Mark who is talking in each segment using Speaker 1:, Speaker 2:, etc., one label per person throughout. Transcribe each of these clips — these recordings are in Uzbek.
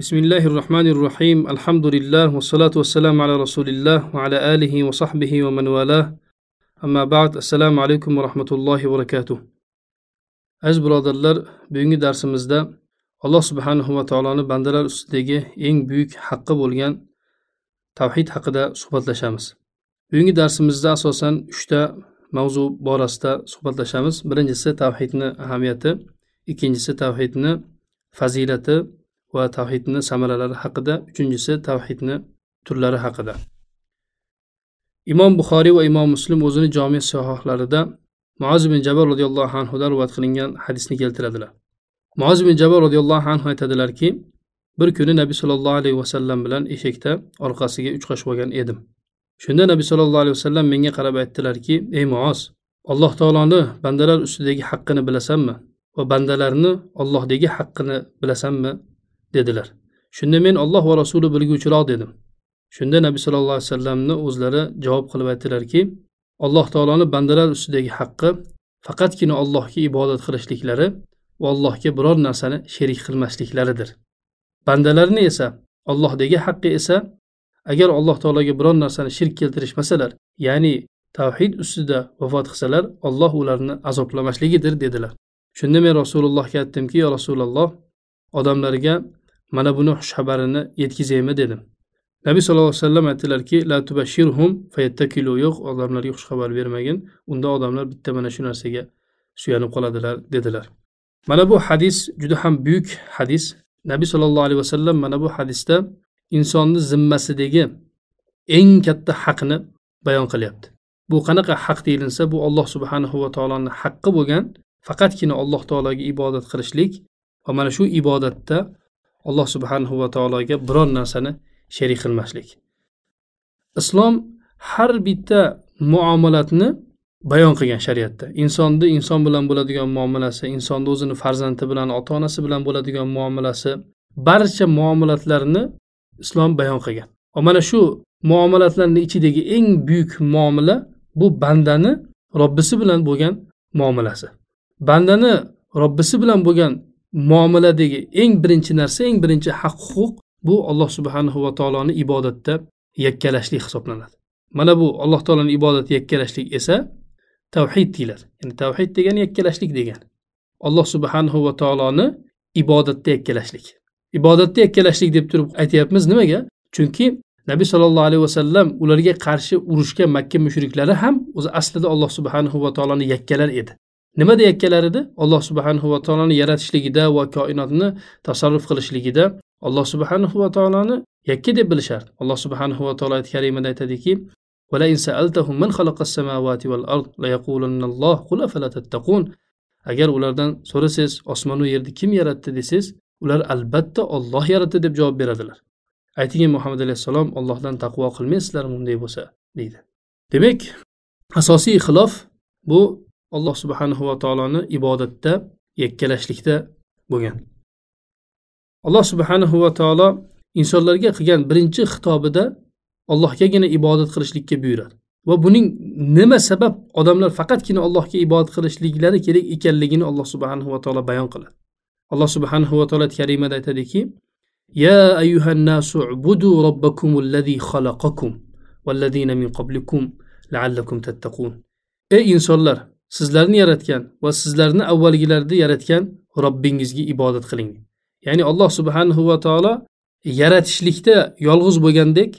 Speaker 1: بسم الله الرحمن الرحيم الحمد لله والصلاة والسلام على رسول الله وعلى آله وصحبه ومن amma ba'd assalomu alaykum va rahmatullohi va وبركاته aziz birodarlar bugungi darsimizda alloh subhanahu va taoloni bandalar ustidagi eng buyuk haqqi bo'lgan tavhid haqida suhbatlashamiz bugungi darsimizda asosan uchta mavzu borasida suhbatlashamiz birinchisi tavhidni ahamiyati ikkinchisi tavhidni fazilati va tavhidni samaralari haqida uchinchisi tavhidni turlari haqida imom buxoriy va imom muslim o'zini jomi sahohlarida muoz bin jabar roziyallohu anhudan rivoyat qilingan hadisni keltiradilar muoz bin jabar roziyallohu anhu aytadilarki bir kuni nabiy sollallohu alayhi vasallam bilan eshakda orqasiga uchqashib olgan edim shunda nabiy sollallohu alayhi vasallam menga qarab aytdilarki ey muoz alloh taoloni bandalar ustidagi haqqini bilasanmi va bandalarni ollohdagi haqqini bilasanmi dedilar shunda men olloh va rasuli bilguvchiroq dedim shunda nabiy sallallohu alayhi vasallamni o'zlari javob qilib aytdilarki alloh taoloni bandalar ustidagi haqqi faqatgina allohga ibodat qilishliklari va allohga biror narsani sherik qilmasliklaridir bandalarni esa allohdagi haqqi esa agar alloh taologa biror narsani shirk keltirishmasalar ya'ni tavhid ustida vafot qilsalar olloh ularni azoblamasligidir dedilar shunda men rasulullohga aytdimki yo rasululloh odamlarga mana buni xushxabarini yetkazaymi dedim nabiy sallallohu alayhi vasallam aytdilarki la yo'q odamlarga xushxabar bermagin unda odamlar bitta mana shu narsaga suyanib qoladilar dedilar mana bu hadis juda ham buyuk hadis nabiy sollallohu alayhi vasallam mana bu hadisda insonni zimmasidagi eng katta haqni bayon qilyapti bu qanaqa haq deyilinsa bu alloh subhanahu va taoloni haqqi bo'lgan faqatgina alloh taologa ibodat qilishlik va mana shu ibodatda alloh subhanahu va taologa biror narsani sherik qilmaslik islom har bitta muomalatni bayon qilgan shariatda insonni inson bilan bo'ladigan muomalasi insonni o'zini farzandi bilan ota onasi bilan bo'ladigan muomalasi barcha muomalatlarni islom bayon qilgan va mana shu muomalatlarni ichidagi eng buyuk muomala bu bandani robbisi bilan bo'lgan muomalasi bandani robbisi bilan bo'lgan muomaladagi eng birinchi narsa eng birinchi haq huquq bu alloh subhanahu va taoloni ibodatda yakkalashlik hisoblanadi mana bu alloh taoloni ibodati yakkalashlik esa tavhid deyiladi ya'ni tavhid degani yakkalashlik degani alloh subhanahu va taoloni ibodatda yakkalashlik ibodatda yakkalashlik deb turib aytyapmiz nimaga chunki nabiy sollallohu alayhi vasallam ularga qarshi urushga makka mushriklari ham o'zi aslida alloh subhanahu va taoloni yakkalar edi nima deyayotganlar edi alloh subhanahu va taoloni yaratishligida va koinotni tasarruf qilishligida alloh subhanahu va taoloni yakka deb bilishardi alloh subhanahu va taolo oyati karimada aytadiki agar ulardan so'rasangiz osmonu yerni kim yaratdi desangiz ular albatta olloh yaratdi deb javob beradilar ayting muhammad alayhissalom ollohdan taqvo qilmaysizlarmi unday bo'lsa deydi demak asosiy xilof bu alloh subhanahu va taoloni ibodatda yakkalashlikda bo'lgan alloh subhanahu va taolo insonlarga qilgan birinchi xitobida allohgagina ibodat qilishlikka buyuradi va buning nima sabab odamlar faqatgina allohga ibodat qilishliklari kerak ekanligini alloh subhanahu va taolo bayon qiladi alloh subhanahu va taolo karimada aytadiki ya ayyuhannasu ubudu robbakumulladhi xalaqakum vallazina min qablikum laallakum tattaqun ey insonlar sizlarni yaratgan va sizlarni avvalgilarda yaratgan robbingizga ibodat qiling ya'ni alloh subhanahu va taolo yaratishlikda yolg'iz bo'lgandek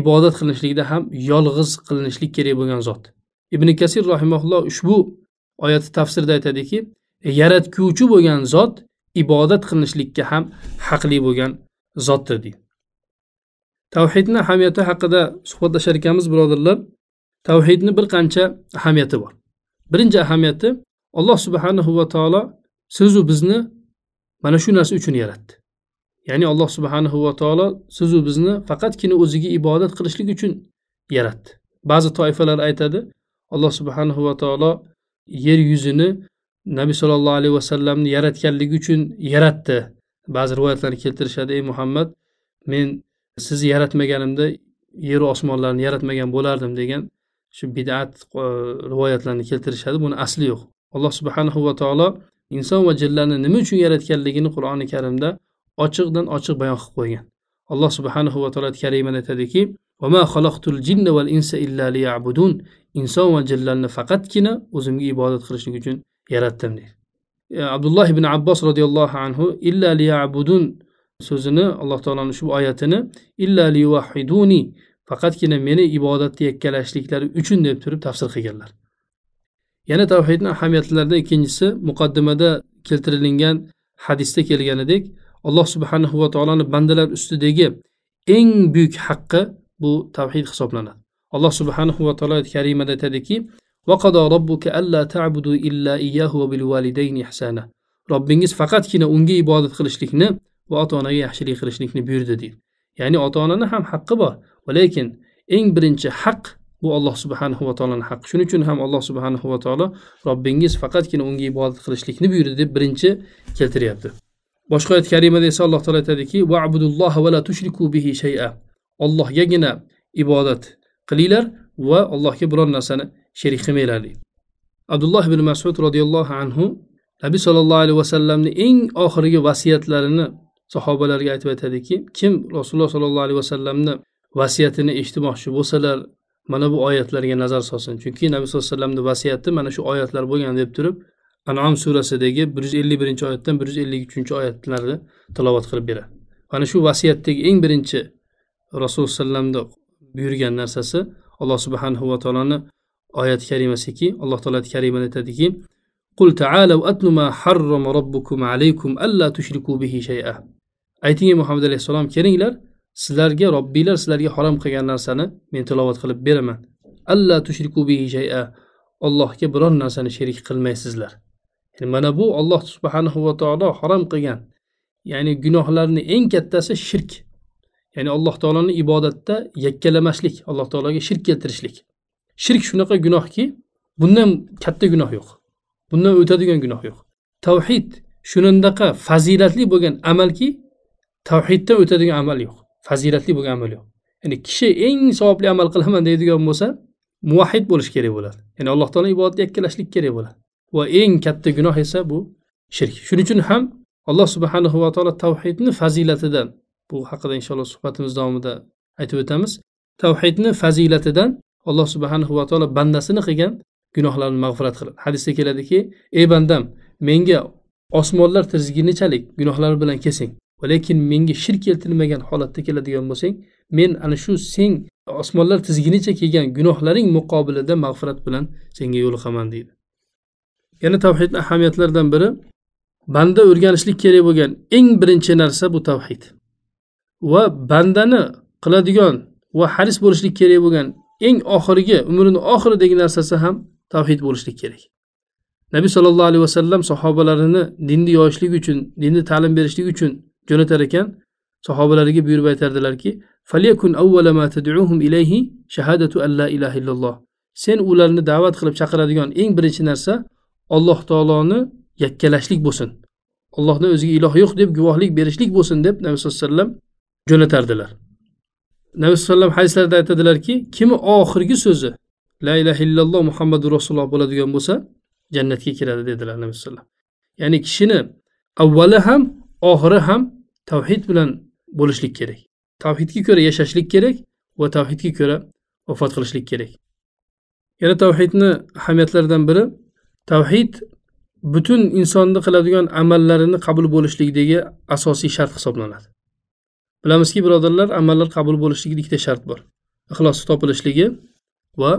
Speaker 1: ibodat qilinishlikda ham yolg'iz qilinishlik kerak bo'lgan zot ibn kasir rahimaulloh ushbu oyatni tafsirda aytadiki yaratguvchi bo'lgan zot ibodat qilinishlikka ham haqli bo'lgan zotdir deydi tavhidni ahamiyati haqida suhbatlashar ekanmiz birodarlar tavhidni bir qancha ahamiyati bor birinchi ahamiyati alloh subhanahu va taolo sizu bizni mana shu narsa uchun yaratdi ya'ni alloh subhanahu va taolo sizu bizni faqatgina o'ziga ibodat qilishlik uchun yaratdi ba'zi toifalar aytadi alloh subhanahu va taolo yer yuzini nabiy sollallohu alayhi vasallamni yaratganligi uchun yaratdi ba'zi rivoyatlarni keltirishadi ey muhammad men sizni yaratmaganimda yeru osmonlarni yaratmagan bo'lardim degan shu bidat rivoyatlarni keltirishadi buni asli yo'q alloh subhanahu va taolo inson va jinlarni nima uchun yaratganligini qur'oni karimda ochiqdan ochiq bayon qilib qo'ygan alloh subhanahu va taolo karimada aytadiki inson va jinlarni faqatgina o'zimga ibodat qilishlik uchun yaratdim deydi e, abdulloh ibn abbos roziyallohu anhu illa liyabudun so'zini alloh taoloni shu oyatini illa liyuahiduni faqatgina meni ibodatni yakkalashliklari uchun deb turib tafsir qilganlar yana tavhidni ahamiyatlaridan ikkinchisi muqaddimada keltirilgan hadisda kelganidek alloh subhanahu va taoloni bandalar ustidagi eng buyuk haqqi bu tavhid hisoblanadi alloh subhanahu va taolo karimada aytadiki robbingiz faqatgina unga ibodat qilishlikni va ota onaga yaxshilik qilishlikni buyurdi deydi ya'ni ota onani ham haqqi bor lekin eng birinchi haq bu alloh subhanahu va taoloni haqqi shuning uchun ham alloh subhanahu va taolo robbingiz faqatgina unga ibodat qilishlikni buyurdi deb birinchi keltiryapti boshqa oyat karimada esa alloh taolo aytadiki vaabudulloh va la tushriku bihi shaya ollohgagina ibodat qilinglar va allohga biror narsani sherik qilmanglar deydi abdulloh ibn masud roziyallohu anhu nabiy sollallohu alayhi vasallamni eng oxirgi vasiyatlarini sahobalarga aytib aytadiki kim rasululloh sollallohu alayhi vasallamni vasiyatini eshitmoqchi bo'lsalar mana bu oyatlarga nazar solsin chunki nabiy sallallohu alayhi vasallamni vasiyati mana shu oyatlar bo'lgan deb turib anom surasidagi bir yuz ellik birinchi oyatdan bir yuz ellik uchinchi oyatlarni tilovat qilib beradi mana shu vasiyatdagi eng birinchi rasululloh sallamda buyurgan narsasi alloh subhanahu va taoloni oyati karimasiki alloh taolo karimada aytadiki قل تعالوا أتل ما حرم ربكم عليكم ألا تشركوا به شيئا ayting ey muhammad alayhissalom kelinglar sizlarga robbiylar sizlarga harom qilgan narsani men tilovat qilib beraman alla tushriku bihi shaya allohga biror narsani sherik qilmaysizlar yani mana bu alloh subhanahu va taolo harom qilgan ya'ni gunohlarni eng kattasi shirk ya'ni alloh taoloni ibodatda yakkalamaslik alloh taologa shirk keltirishlik shirk shunaqa gunohki bundan katta gunoh yo'q bundan o'tadigan gunoh yo'q tavhid shunandaqa fazilatli bo'lgan amalki tavhiddan o'tadigan amal yo'q fazilatli bo'lgan amal yo'q ya'ni kishi eng savobli amal qilaman deydigan bo'lsa muvahid bo'lish kerak bo'ladi ya'ni alloh taolo ibodatni yakkalashlik kerak bo'ladi va eng katta gunoh esa bu shirk shuning uchun ham alloh subhanahu va taolo tavhidni fazilatidan bu haqida inshaalloh suhbatimiz davomida aytib o'tamiz tavhidni fazilatidan alloh subhanahu va taolo bandasini qilgan gunohlarni mag'firat qiladi hadisda keladiki ey bandam menga osmonlar tizginichalik gunohlar bilan kesing va lekin menga shirk keltirilmagan holatda keladigan bo'lsang men ana shu sen osmonlar tizginicha kelgan gunohlaring muqobilida mag'firat bilan senga yo'liqaman deydi yana tavhidni ahamiyatlaridan biri banda o'rganishlik kerak bo'lgan eng birinchi narsa bu tavhid va bandani qiladigan va haris bo'lishlik kerak bo'lgan eng oxirgi umrini oxiridagi narsasi ham tavhid bo'lishlik kerak nabiy sollallohu alayhi vasallam sahobalarini dinni yoyishlik uchun dinni ta'lim berishlik uchun jo'natar ekan sahobalariga buyurib aytardilarki falyakun avvala ma tad'uhum ilayhi shahadatu an la ilaha illalloh sen ularni da'vat qilib chaqiradigan eng birinchi narsa alloh taoloni yakkalashlik bo'lsin allohni o'ziga iloh yo'q deb guvohlik berishlik bo'lsin deb nabiy sallallohu alayhi vasallam jo'natardilar nabiy sallallohu alayhi vasallam hadislarda aytadilarki kimi oxirgi so'zi la ilaha illalloh muhammadu rasululloh bo'ladigan bo'lsa jannatga kiradi dedilar nabiy alayhi vasallam ya'ni kishini avvali ham oxiri ham tavhid bilan bo'lishlik kerak tavhidga ko'ra yashashlik kerak va tavhidga ko'ra vafot qilishlik kerak yana tavhidni ahamiyatlaridan biri tavhid butun insonni qiladigan amallarini qabul bo'lishligidagi asosiy shart hisoblanadi bilamizki birodarlar amallar qabul bo'lishligida ikkita shart bor ixlos topilishligi va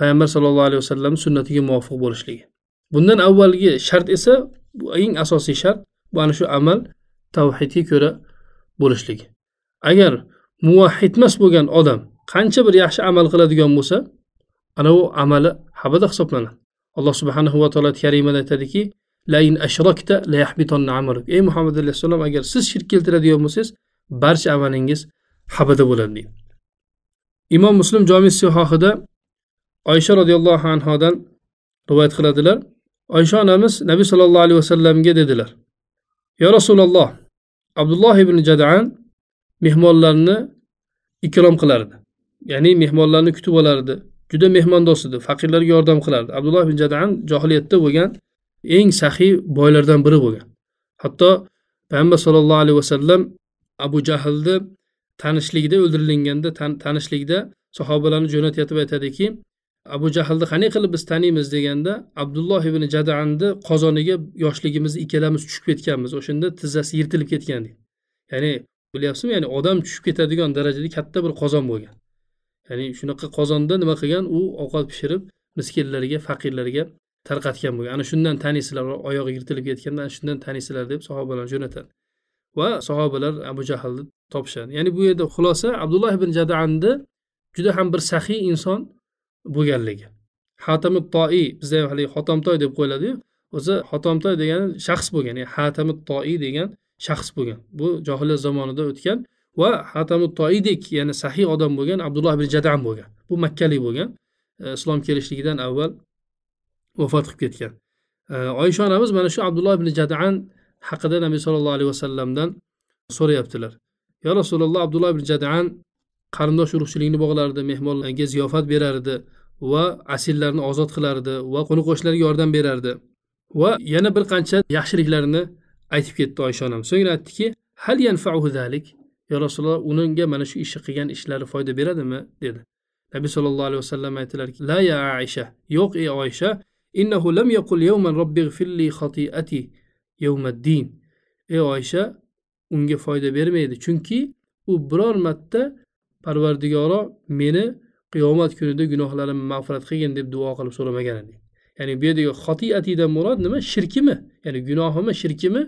Speaker 1: payg'ambar sallallohu alayhi vasallam sunnatiga muvofiq bo'lishligi bundan avvalgi shart esa bu eng asosiy shart bu ana shu amal tavhidga ko'ra bo'lishligi agar muvahidmas bo'lgan odam qancha bir yaxshi amal qiladigan bo'lsa ana u amali habada hisoblanadi alloh subhanahu va taolo karimada aytadiki lain ashrokta ey muhammad alayhissalom agar siz shirk keltiradigan bo'lsangiz barcha amalingiz habada bo'ladi deydi imom muslim jomi sihohida oysha roziyallohu anhodan rivoyat qiladilar oysha onamiz nabiy sollallohu alayhi vasallamga dedilar yo rasululloh abdulloh ibn jadan mehmonlarni ikrom qilardi ya'ni mehmonlarni kutib olardi juda mehmondo'st edi faqirlarga yordam qilardi abdulloh ibn jadan johiliyatda bo'lgan eng saxiy boylardan biri bo'lgan hatto payg'ambar sollallohu alayhi vasallam abu jahlni tanishligida o'ldirilganda tanishligida sahobalarni jo'natayotib aytadiki abu jahlni qanday qilib biz taniymiz deganda abdulloh ibn jadanni qozoniga yoshligimizda ikkalamiz tushib ketganmiz o'shanda tizzasi yirtilib ketgan ya'ni bilyapsizmi ya'ni odam tushib ketadigan darajada katta bir qozon bo'lgan ya'ni shunaqa qozonda nima qilgan u ovqat pishirib miskinlarga faqirlarga tarqatgan bo'lgan ana shundan taniysizlar oyog'i yirtilib ketganda ana shundan taniysizlar deb sahobalarni jo'natadi va sahobalar abu jahlni topishadi ya'ni bu yerda xulosa abdulloh ibn jadanni juda ham bir saxiy inson bo'lganligi hatami toiy bizda haligi hotamtoy deb qo'yiladiyu o'zi hotamtoy degani shaxs bo'lgan ya'ni hatami toiy degan shaxs bo'lgan bu johiliyat zamonida o'tgan va hatami toiydek ya'ni sahiy odam bo'lgan abdulloh ibn jadam bo'lgan bu makkalik bo'lgan e, islom kelishligidan avval vafot qilib ketgan e, oysha onamiz mana shu abdulloh ibn jadan haqida nabiy sollallohu alayhi vasallamdan so'rayaptilar yo rasululloh abdulloh ibn jadan qarindosh urug'chilikni bog'lardi mehmonlarga ziyofat berardi va asillarni ozod qilardi va qo'ni qo'shnilarga yordam berardi va yana bir qancha yaxshiliklarni aytib ketdi oysha onam so'ngra aytdiki hal yanfauhu zalik yo rasululloh unga mana shu ishni qilgan ishlari foyda beradimi dedi nabiy sollallohu alayhi vasallam aytdilarki la ya aisha yo'q ey oysha innahu lam yaqul yawman robbi xatiati ey oysha unga foyda bermaydi chunki u biror marta parvardigoro meni qiyomat kunida gunohlarimni mag'firat qilgin deb duo qilib so'ramagan edik ya'ni bu yerdagi xotiatidan murod nima shirkimi ya'ni gunohimi shirkimi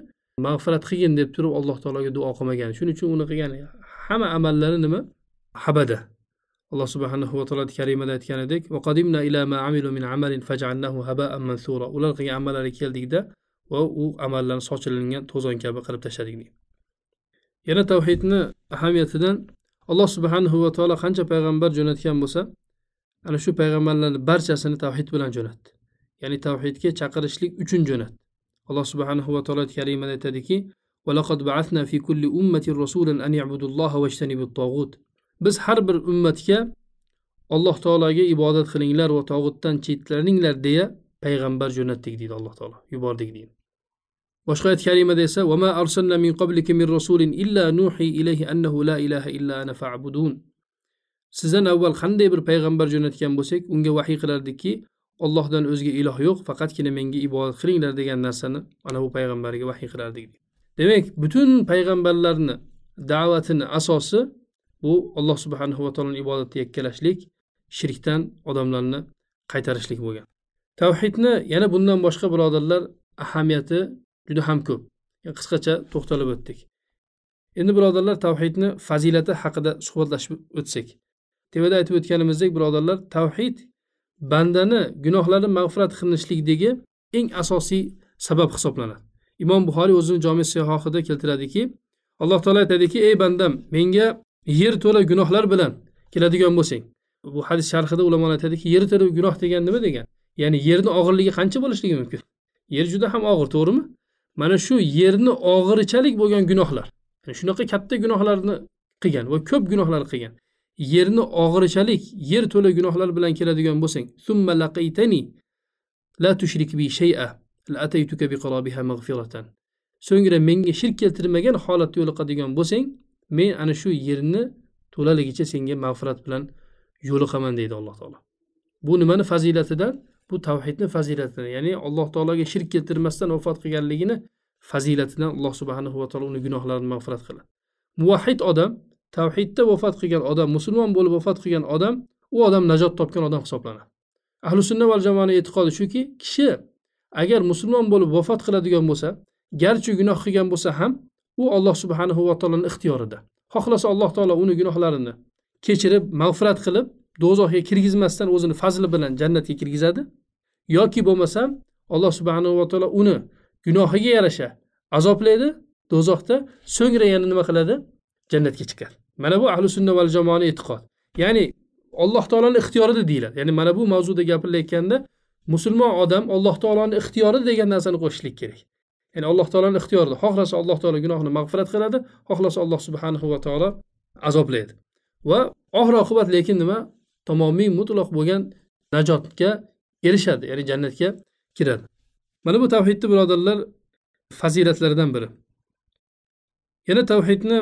Speaker 1: mag'firat qilgin deb turib alloh taologa duo qilmagan shuning uchun uni qilgan hamma amallari nima habada alloh subhanahu va taolo karimada aytgan edik ular qilgan amallari keldikda va u amallarni sochilingan to'zon kabi qilib tashladik yana tavhidni ahamiyatidan alloh subhanahu va taolo qancha payg'ambar jo'natgan bo'lsa ana shu payg'ambarlarni barchasini tavhid bilan jo'natdi ya'ni tavhidga chaqirishlik uchun jo'natdi alloh subhanahu va taolo kalimada aytadiki ولقد بعثنا في كل أمة رسولا أن يعبدوا الله واجتنبوا الطاغوت biz har bir ummatga alloh taologa ibodat qilinglar va tog'utdan chetlaninglar deya payg'ambar jo'natdik deydi alloh taolo yubordik deydi boshqa oyat kalimada esa vama arsalna min qablika min rasulin illa nuhi ilayhi annahu la ilaha illa ana fa'budun sizdan avval qanday bir payg'ambar jo'natgan bo'lsak unga vahiy qilardikki ollohdan o'zga iloh yo'q faqatgina menga ibodat qilinglar degan narsani mana bu payg'ambarga vahiy qilardik demak butun payg'ambarlarni da'vatini asosi bu alloh subhanahu va taoloni ibodatda yakkalashlik shirkdan odamlarni qaytarishlik bo'lgan tavhidni yana bundan boshqa birodarlar ahamiyati juda ham ko'p qisqacha to'xtalib o'tdik endi birodarlar tavhidni fazilati haqida suhbatlashib o'tsak tepada aytib o'tganimizdek birodarlar tavhid bandani gunohlari mag'firat qilinishlikdagi eng asosiy sabab hisoblanadi imom buxoriy o'zini jomi siyohida keltiradiki alloh taolo aytadiki ey bandam menga yer to'la gunohlar bilan keladigan bo'lsang bu hadis sharhida ulamolar aytadiki yer to'la gunoh degan nima degan ya'ni yerni og'irligi qancha bo'lishligi mumkin yer juda ham og'ir to'g'rimi mana shu yerni og'irichalik bo'lgan gunohlar yani shunaqa katta gunohlarni qilgan va ko'p gunohlar qilgan yerni og'irichalik yer to'la gunohlar bilan keladigan bo'lsang la tushrik bi shay'a ataytuka bi mag'firatan so'ngra menga shirk keltirmagan holatda yo'liqadigan bo'lsang men ana shu yerni to'laligicha senga mag'firat bilan yo'liqaman deydi alloh taolo bu nimani fazilatidan bu tavhidni fazilatini ya'ni alloh taologa shirk keltirmasdan vafot qilganligini fazilatidan alloh subhanahu va taolo uni gunohlarini mag'firat qiladi muvahid odam tavhidda vafot qilgan odam musulmon bo'lib vafot qilgan odam u odam najot topgan odam hisoblanadi ahli sunna va jamoani e'tiqodi shuki kishi agar musulmon bo'lib vafot qiladigan bo'lsa garchi gunoh qilgan bo'lsa ham u alloh subhanahu va taoloni ixtiyorida xohlasa alloh taolo uni gunohlarini kechirib mag'firat qilib do'zaxga kirgizmasdan o'zini fazli bilan jannatga kirgizadi yoki bo'lmasam alloh subhanava taolo uni gunohiga yarasha azoblaydi do'zaxda so'ngra yana nima qiladi jannatga chiqadi mana bu ahli sunna val jamoani e'tiqod ya'ni alloh taoloni ixtiyorida deyiladi ya'ni mana bu mavzuda gapirilayotganda musulmon odam alloh taoloni ixtiyori degan narsani qo'shishlik kerak ya'ni alloh taoloni ixtiyorida xohlasa alloh taolo gunohni mag'firat qiladi xohlasa alloh subhanahu va taolo azoblaydi va oxir oqibat lekin nima tamomiy mutloq bo'lgan najotga erishadi ya'ni jannatga kiradi mana bu tavhidni birodarlar fazilatlaridan biri yana tavhidni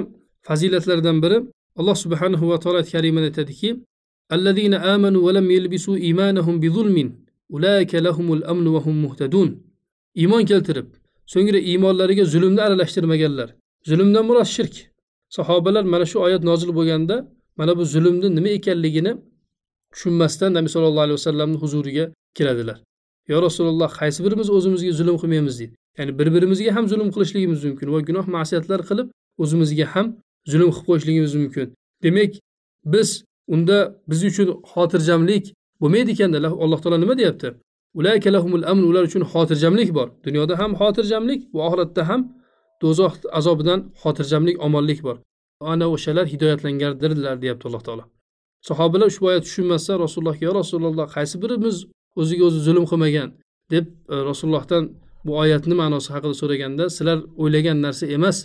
Speaker 1: fazilatlaridan biri alloh subhanahu va taolo karimada aytadiki الذين آمنوا ولم يلبسوا إيمانهم بظلم أولئك لهم الأمن وهم muhtadun إيمان keltirib so'ngra iymonlariga zulmni aralashtirmaganlar zulmdan murod shirk sahobalar mana shu oyat nozil bo'lganda mana bu zulmni nima ekanligini tushunmasdan nabiy sollallohu alayhi vasallamni huzuriga keladilar yo rasululloh qaysi birimiz o'zimizga zulm qilmaymiz deydi ya'ni bir birimizga ham zulm qilishligimiz mumkin va gunoh ma'siyatlar qilib o'zimizga ham zulm qilib qo'yishligimiz mumkin demak biz unda biz uchun xotirjamlik bo'lmaydi ekanda alloh taolo nima deyapti amn ular uchun xotirjamlik bor dunyoda ham xotirjamlik va oxiratda ham do'zax azobidan xotirjamlik omonlik bor ana o'shalar hidoyatlangandirlar deyapti alloh taolo sahobalar ushbu oyat tushunmasa rasulullohga yo rasululloh qaysi birimiz o'ziga o'zi zulm qilmagan deb e, rasulullohdan bu oyatni ma'nosi haqida so'raganda sizlar o'ylagan narsa emas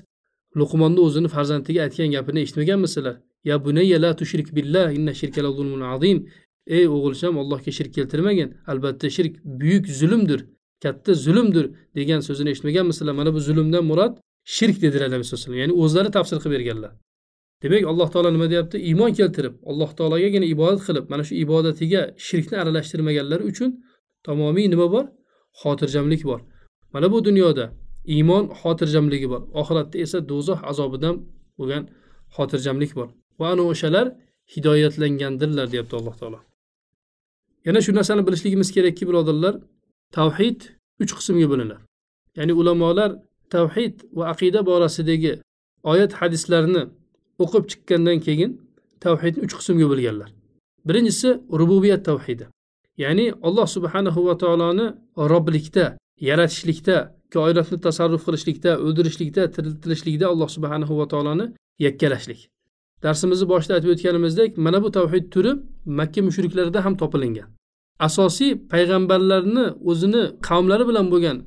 Speaker 1: luqmonni o'zini farzandiga aytgan gapini eshitmaganmisizlar ya bunayya la tushrik billah inna la zulmun azim ey o'g'ilcham allohga shirk keltirmagin albatta shirk buyuk zulmdir katta zulmdir degan so'zini eshitmaganmisizlar mana bu zulmdan murod shirk dedilar nabiy sallallohu alayhi vasallam ya'ni o'zlari tafsir qilib berganlar demak alloh taolo nima deyapti iymon keltirib alloh taologagina ibodat qilib mana shu ibodatiga shirkni aralashtirmaganlar uchun tamomiy nima bor xotirjamlik bor mana bu dunyoda iymon xotirjamligi bor oxiratda esa do'zax azobidan bo'lgan xotirjamlik bor va ana o'shalar hidoyatlangandirlar deyapti alloh taolo yana shu narsani bilishligimiz kerakki birodarlar tavhid uch qismga bo'linadi ya'ni ulamolar tavhid va aqida borasidagi oyat hadislarni o'qib chiqqandan keyin tavhidni uch qismga bo'lganlar birinchisi rububiyat tavhidi ya'ni alloh subhanahu va taoloni robblikda yaratishlikda koinotni tasarruf qilishlikda o'ldirishlikda tiriltirishlikda alloh subhanahu va taoloni yakkalashlik darsimizni boshida aytib o'tganimizdek mana bu tavhid turi makka mushriklarida ham topilingan asosiy payg'ambarlarni o'zini qavmlari bilan bo'lgan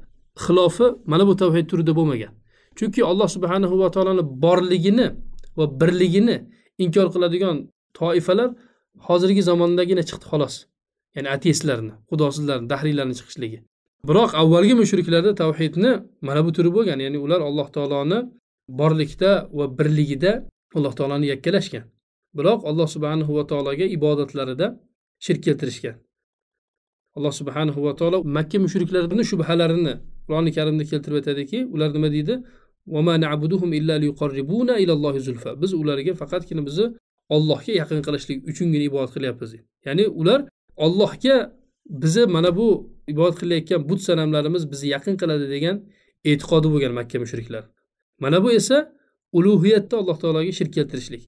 Speaker 1: xilofi mana bu tavhid turida bo'lmagan chunki alloh subhanahu va taoloni borligini va birligini inkor qiladigan toifalar hozirgi zamondagina chiqdi xolos ya'ni ateistlarni xudosizlarni dahriylarni chiqishligi biroq avvalgi mushriklarda tavhidni mana bu turi bo'lgan ya'ni ular alloh taoloni borlikda va birligida alloh taoloni yakkalashgan biroq alloh subhanahu va taologa ibodatlarida shirk keltirishgan alloh subhanahu va taolo makka mushriklarini shubhalarini qur'oni karimda keltirib aytadiki ular nima deydi biz ularga faqatgina bizni ollohga yaqin qilishlik uchungina ibodat qilyapmiz deydi ya'ni ular ollohga bizni mana bu ibodat qilayotgan but sanamlarimiz bizni yaqin qiladi degan e'tiqodi bo'lgan makka mushriklar mana bu esa ulug'iyatda alloh taologa shirk keltirishlik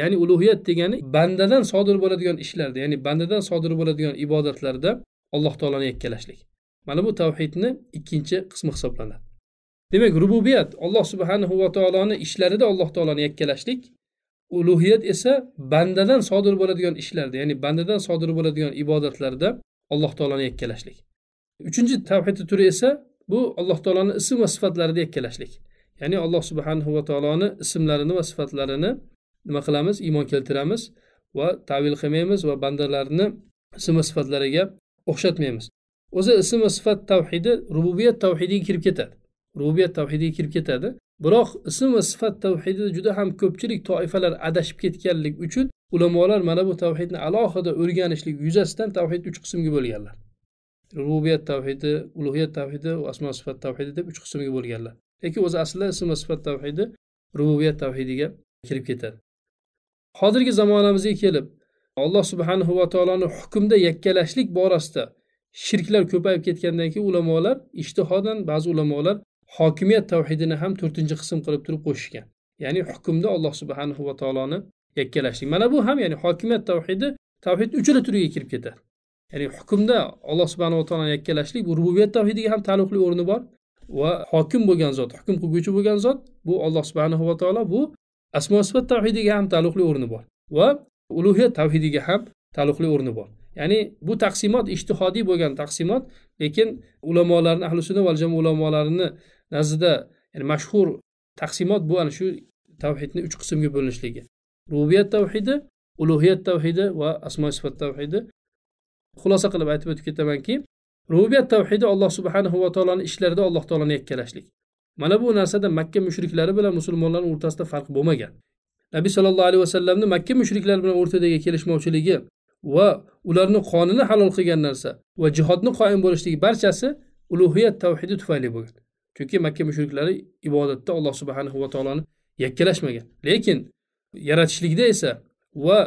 Speaker 1: ya'ni ulug'iyat degani bandadan sodir bo'ladigan ishlarda ya'ni bandadan sodir bo'ladigan ibodatlarda alloh taoloni yakkalashlik mana bu tavhidni ikkinchi qismi hisoblanadi demak rububiyat alloh subhanahu va taoloni ishlarida alloh taoloni yakkalashlik ulug'iyat esa bandadan sodir bo'ladigan ishlarda ya'ni bandadan sodir bo'ladigan ibodatlarda alloh taoloni yakkalashlik uchinchi tavhid turi esa bu alloh taoloni ism va sifatlarida yakkalashlik ya'ni alloh subhanahu va taoloni ismlarini va sifatlarini nima qilamiz iymon keltiramiz va tavil qilmaymiz va bandalarni ism va sifatlariga o'xshatmaymiz o'zi ism va sifat tavhidi rububiyat tavhidiga kirib ketadi rubiyat tavhidiga kirib ketadi biroq ism va sifat tavhidida juda ham ko'pchilik toifalar adashib ketganligi uchun ulamolar mana bu tavhidni alohida o'rganishlik yuzasidan tavhidni uch qismga bo'lganlar rubiyat tavhidi ulug'iyat tavhidi va asmo sifat tavhidi deb uch qismga bo'lganlar lekin o'zi aslida ism va sifat tavhidi rububiyat tavhidiga kirib ketadi hozirgi zamonamizga kelib alloh subhanahu va taoloni hukmda yakkalashlik borasida shirklar ko'payib ketgandan keyin ulamolar ishtihodan ba'zi ulamolar hokimiyat tavhidini ham to'rtinchi qism qilib turib qo'shishgan ya'ni hukmda alloh subhanahu va taoloni yakkalashlik mana bu ham ya'ni hokimiyat tavhidi tavhid uchala turiga kirib ketadi ya'ni hukmda alloh subhanava taoloni yakkalashlik bu rububiyat tavhidiga ham taalluqli o'rni bor va hokim bo'lgan zot hukm qilguvchi bo'lgan zot bu alloh subhanahu va taolo bu asmo sifat tavhidiga ham taalluqli o'rni bor va ulug'iyat tavhidiga ham taalluqli o'rni bor ya'ni bu taqsimot ishtihodiy bo'lgan taqsimot lekin ulamolarni ahli sunna va jamoa ulamolarini nazdida ya'ni mashhur taqsimot bu ana shu tavhidni uch qismga bo'linishligi rubiyat tavhidi ulug'iyat tavhidi va asmo sifat tavhidi xulosa qilib aytib o'tib ketamanki rubiyat tavhidi alloh subhanahu va taoloni ishlarida alloh taoloni yakkalashlik mana bu narsada makka mushriklari bilan musulmonlar o'rtasida farq bo'lmagan nabiy sollallohu alayhi vasallamni makka mushriklari bilan o'rtadagi kelishmovchiligi va ularni qonini halol qilgan narsa va jihodni qoyim bo'lishligi barchasi ulug'iyat tavhidi tufayli bo'lgan chunki makka mushriklari ibodatda alloh subhanahu va taoloni yakkalashmagan lekin yaratishlikda esa va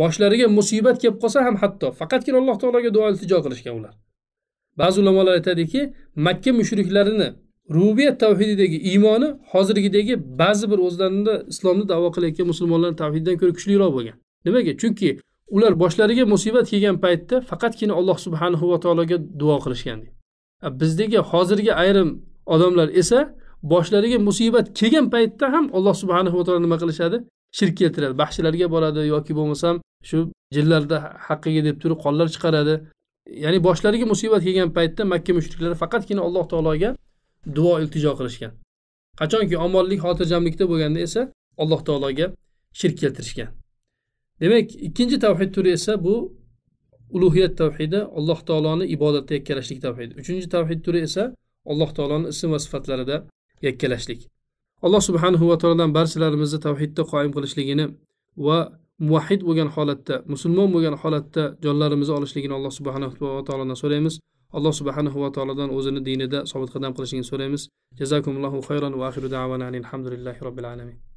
Speaker 1: boshlariga musibat kelib qolsa ham hatto faqatgina alloh taologa duo iltijo qilishgan ular ba'zi ulamolar aytadiki makka mushriklarini rubiyat tavhididagi iymoni hozirgidagi ba'zi bir o'zlarini islomni davo qilayotgan musulmonlarni tavhididan ko'ra kuchliroq bo'lgan nimaga chunki ular boshlariga musibat kelgan paytda faqatgina alloh subhanahu va taologa duo qilishgan bizdagi hozirgi ayrim odamlar esa boshlariga musibat kelgan paytda ham alloh subhanahu va taolo nima qilishadi shirk keltiradi baxshilarga boradi yoki bo'lmasam shu jinlarni haqqiga deb turib qonlar chiqaradi ya'ni boshlariga musibat kelgan paytda makka mushriklari faqatgina alloh taologa duo iltijo qilishgan qachonki omonlik xotirjamlikda bo'lganda esa alloh taologa shirk keltirishgan demak ikkinchi tavhid turi esa bu ulug'iyat tavhidi alloh taoloni ibodatda yakkalashlik tavhidi uchinchi tavhid turi esa alloh taoloni ism va sifatlarida yakkalashlik alloh subhanahu va taolodan barchalarimizni tavhidda qoyim qilishligini va muvahid bo'lgan holatda musulmon bo'lgan holatda jonlarimizni olishligini alloh subhanahu va taolodan so'raymiz alloh subhanahu va taolodan o'zini dinida sobit qadam qilishligini so'raymiz jazakumullohu xayron va axiru davana alhamdulillahi robbil alamin